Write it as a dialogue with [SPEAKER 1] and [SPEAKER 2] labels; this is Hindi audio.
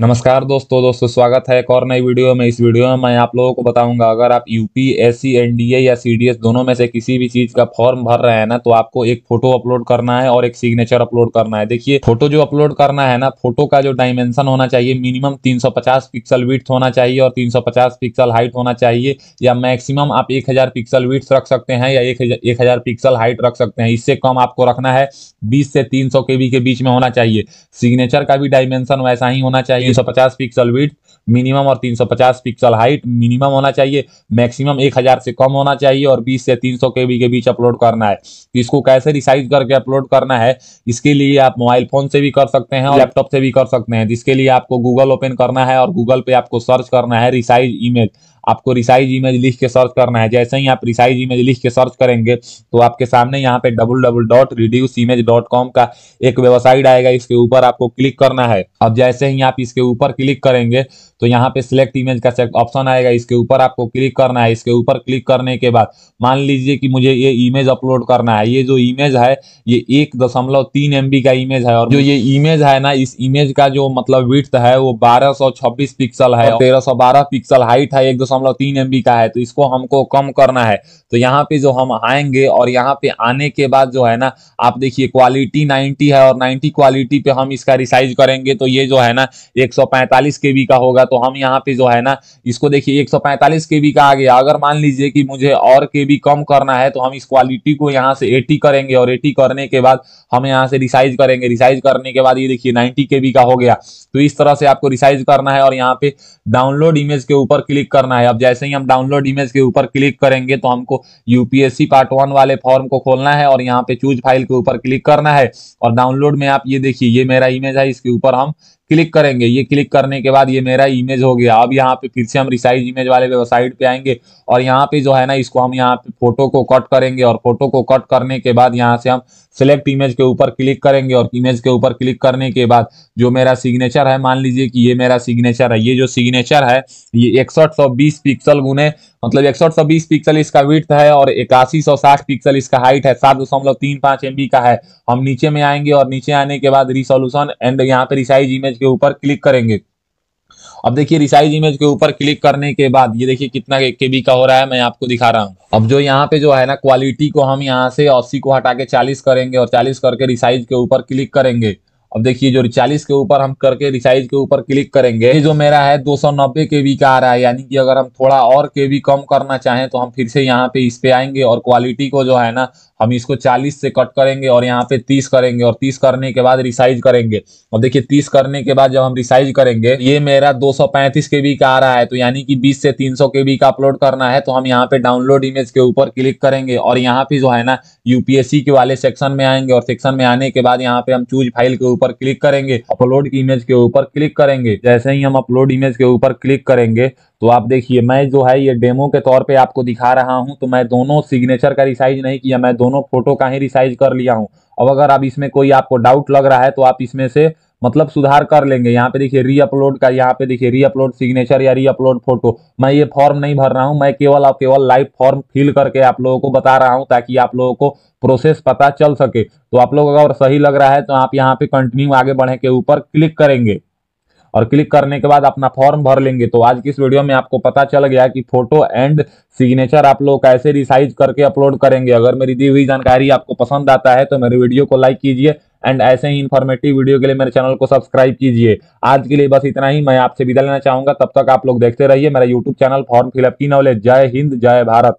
[SPEAKER 1] नमस्कार दोस्तों दोस्तों स्वागत है एक और नई वीडियो में इस वीडियो में मैं आप लोगों को बताऊंगा अगर आप यूपी एस सी या सीडीएस दोनों में से किसी भी चीज़ का फॉर्म भर रहे हैं ना तो आपको एक फोटो अपलोड करना है और एक सिग्नेचर अपलोड करना है देखिए फोटो जो अपलोड करना है ना फोटो का जो डायमेंशन होना चाहिए मिनिमम तीन पिक्सल विथ होना चाहिए और तीन पिक्सल हाइट होना चाहिए या मैक्सिमम आप एक पिक्सल विथ रख सकते हैं या एक हज़ार पिक्सल हाइट रख सकते हैं इससे कम आपको रखना है बीस से तीन सौ के बीच में होना चाहिए सिग्नेचर का भी डायमेंशन वैसा ही होना चाहिए तीन सौ पचास पिक्सल विथ मिनिमम और पचास पिक्सल हाइट मिनिमम होना चाहिए मैक्सिमम हज़ार से कम होना चाहिए और बीस से तीन सौ के के बीच अपलोड करना है तो इसको कैसे रिसाइज करके अपलोड करना है इसके लिए आप मोबाइल फोन से भी कर सकते हैं और लैपटॉप से भी कर सकते हैं जिसके लिए आपको गूगल ओपन करना है और गूगल पे आपको सर्च करना है रिसाइज इमेज आपको रिसाइज इमेज लिख के सर्च करना है जैसे ही आप रिसाइज इमेज लिख के सर्च करेंगे तो आपके सामने यहाँ पे double double dot reduce image dot com का एक वेबसाइट आएगा इसके ऊपर आपको क्लिक करना है अब जैसे ही आप इसके ऊपर क्लिक करेंगे तो यहाँ पे सिलेक्ट इमेज का ऑप्शन आएगा इसके ऊपर आपको क्लिक करना है इसके ऊपर क्लिक करने के बाद मान लीजिए कि मुझे ये इमेज अपलोड करना है ये जो इमेज है ये एक दशमलव तीन एम का इमेज है और जो ये इमेज है ना इस इमेज का जो मतलब विथ है वो बारह पिक्सल है तेरह सौ पिक्सल हाइट है एक दशमलव तीन एम का है तो इसको हमको कम करना है तो यहाँ पे जो हम आएंगे और यहाँ पे आने के बाद जो है ना आप देखिए क्वालिटी 90 है और 90 क्वालिटी पे हम इसका रिसाइज करेंगे तो ये जो है ना 145 सौ का होगा तो हम यहाँ पे जो है ना इसको देखिए 145 सौ का आ गया अगर मान लीजिए कि मुझे और के कम करना है तो हम इस क्वालिटी को यहाँ से एटी करेंगे और एटी करने के बाद हम यहाँ से रिसाइज करेंगे रिसाइज करने के बाद ये देखिए नाइनटी के का हो गया तो इस तरह से आपको रिसाइज करना है और यहाँ पे डाउनलोड इमेज के ऊपर क्लिक करना है है अब जैसे ही हम डाउनलोड इमेज के ऊपर क्लिक करेंगे तो हमको यूपीएससी पार्ट वन वाले फॉर्म को खोलना है और यहाँ पे चूज फाइल के ऊपर क्लिक करना है और डाउनलोड में आप ये देखिए ये मेरा इमेज है इसके ऊपर हम क्लिक करेंगे ये क्लिक करने के बाद ये मेरा इमेज हो गया अब यहाँ पे फिर से हम रिसाइज इमेज वाले वेबसाइट पे आएंगे और यहाँ पे जो है ना इसको हम यहाँ पे फोटो को कट करेंगे और फोटो को कट करने के बाद यहाँ से हम सेलेक्ट इमेज के ऊपर क्लिक करेंगे और इमेज के ऊपर क्लिक करने के बाद जो मेरा सिग्नेचर है मान लीजिए कि ये मेरा सिग्नेचर है ये जो सिग्नेचर है ये इकसठ पिक्सल गुने मतलब इकसठ पिक्सल इसका विथ है और इक्यासी पिक्सल इसका हाइट है सात दशमलव तीन पांच एम का है हम नीचे में आएंगे और नीचे आने के बाद रिसोल्यूशन एंड यहाँ पे रिसाइज इमेज इमेज के ऊपर क्लिक करेंगे अब देखिए रिसाइज इमेज के ऊपर क्लिक करने के बाद ये देखिए कितना एक के बी का हो रहा है मैं आपको दिखा रहा हूँ अब जो यहाँ पे जो है ना क्वालिटी को हम यहाँ से अस्सी को हटा के चालीस करेंगे और चालीस करके रिसाइज के ऊपर क्लिक करेंगे अब देखिए जो चालीस के ऊपर हम करके रिसाइज के ऊपर क्लिक करेंगे जो मेरा है 290 केवी का आ रहा है यानी कि अगर हम थोड़ा और केवी कम करना चाहें तो हम फिर से यहाँ पे इस पे आएंगे और क्वालिटी को जो है ना हम इसको 40 से कट करेंगे और यहाँ पे 30 करेंगे और 30 करने के बाद रिसाइज करेंगे और देखिए 30 करने के बाद जब हम रिसाइज करेंगे ये मेरा 235 बी का आ रहा है तो यानी कि 20 से 300 बी का अपलोड करना है तो हम यहाँ पे डाउनलोड इमेज के ऊपर क्लिक करेंगे और यहाँ पे जो है ना यूपीएससी के वाले सेक्शन में आएंगे और सेक्शन में आने के बाद यहाँ पे हम चूज फाइल के ऊपर क्लिक करेंगे अपलोड इमेज के ऊपर क्लिक करेंगे जैसे ही हम अपलोड इमेज के ऊपर क्लिक करेंगे तो आप देखिए मैं जो है ये डेमो के तौर पे आपको दिखा रहा हूँ तो मैं दोनों सिग्नेचर का रिसाइज नहीं किया मैं दोनों फोटो का ही रिसाइज कर लिया हूँ अब अगर आप इसमें कोई आपको डाउट लग रहा है तो आप इसमें से मतलब सुधार कर लेंगे यहाँ पे देखिए री अपलोड का यहाँ पे देखिए री अपलोड सिग्नेचर या री अपलोड फोटो मैं ये फॉर्म नहीं भर रहा हूँ मैं केवल और केवल लाइव फॉर्म फिल करके आप लोगों को बता रहा हूँ ताकि आप लोगों को प्रोसेस पता चल सके तो आप लोग अगर सही लग रहा है तो आप यहाँ पे कंटिन्यू आगे बढ़े के ऊपर क्लिक करेंगे और क्लिक करने के बाद अपना फॉर्म भर लेंगे तो आज की इस वीडियो में आपको पता चल गया कि फोटो एंड सिग्नेचर आप लोग कैसे रिसाइज करके अपलोड करेंगे अगर मेरी दी हुई जानकारी आपको पसंद आता है तो मेरे वीडियो को लाइक कीजिए एंड ऐसे ही इन्फॉर्मेटिव वीडियो के लिए मेरे चैनल को सब्सक्राइब कीजिए आज के लिए बस इतना ही मैं आपसे विदा लेना चाहूंगा तब तक आप लोग देखते रहिए मेरा यूट्यूब चैनल फॉर्म फिलअप की नॉलेज जय हिंद जय भारत